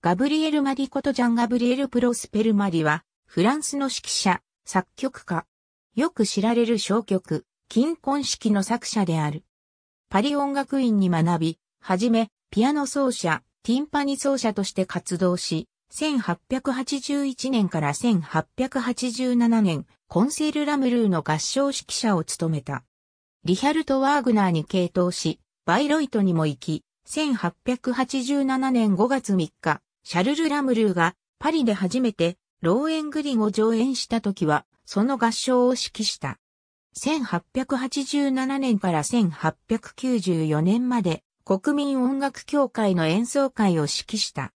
ガブリエル・マリことジャン・ガブリエル・プロスペル・マリは、フランスの指揮者、作曲家。よく知られる小曲、金婚式の作者である。パリ音楽院に学び、はじめ、ピアノ奏者、ティンパニ奏者として活動し、1881年から1887年、コンセール・ラムルーの合唱指揮者を務めた。リヒャルト・ワーグナーに傾倒し、バイロイトにも行き、1887年5月3日、シャルル・ラムルーがパリで初めてローエングリンを上演した時は、その合唱を指揮した。1887年から1894年まで国民音楽協会の演奏会を指揮した。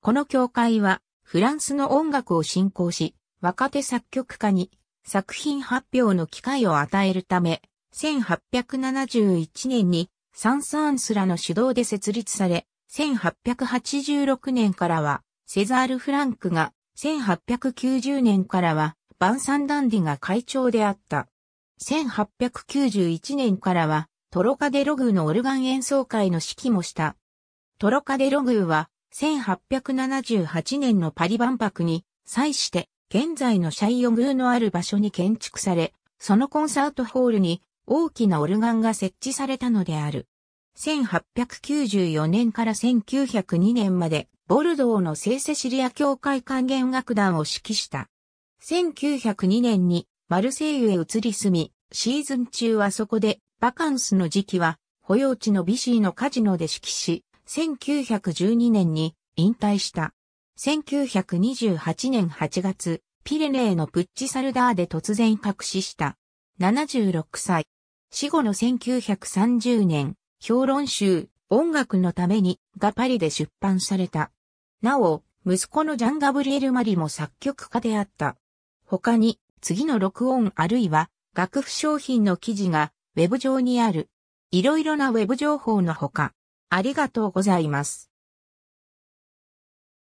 この協会はフランスの音楽を振興し、若手作曲家に作品発表の機会を与えるため、1871年にサンサーンスらの主導で設立され、1886年からは、セザール・フランクが、1890年からは、バンサンダンディが会長であった。1891年からは、トロカデログーのオルガン演奏会の指揮もした。トロカデログーは、1878年のパリ万博に、際して、現在のシャイオグーのある場所に建築され、そのコンサートホールに大きなオルガンが設置されたのである。1894年から1902年まで、ボルドーの聖セシリア教会管弦楽団を指揮した。1902年にマルセイユへ移り住み、シーズン中はそこで、バカンスの時期は、保養地のビシーのカジノで指揮し、1912年に引退した。1928年8月、ピレネーのプッチサルダーで突然隠死した。76歳。死後の1930年、評論集、音楽のためにがパリで出版された。なお、息子のジャン・ガブリエル・マリも作曲家であった。他に、次の録音あるいは、楽譜商品の記事が、ウェブ上にある。いろいろなウェブ情報のほか、ありがとうございます。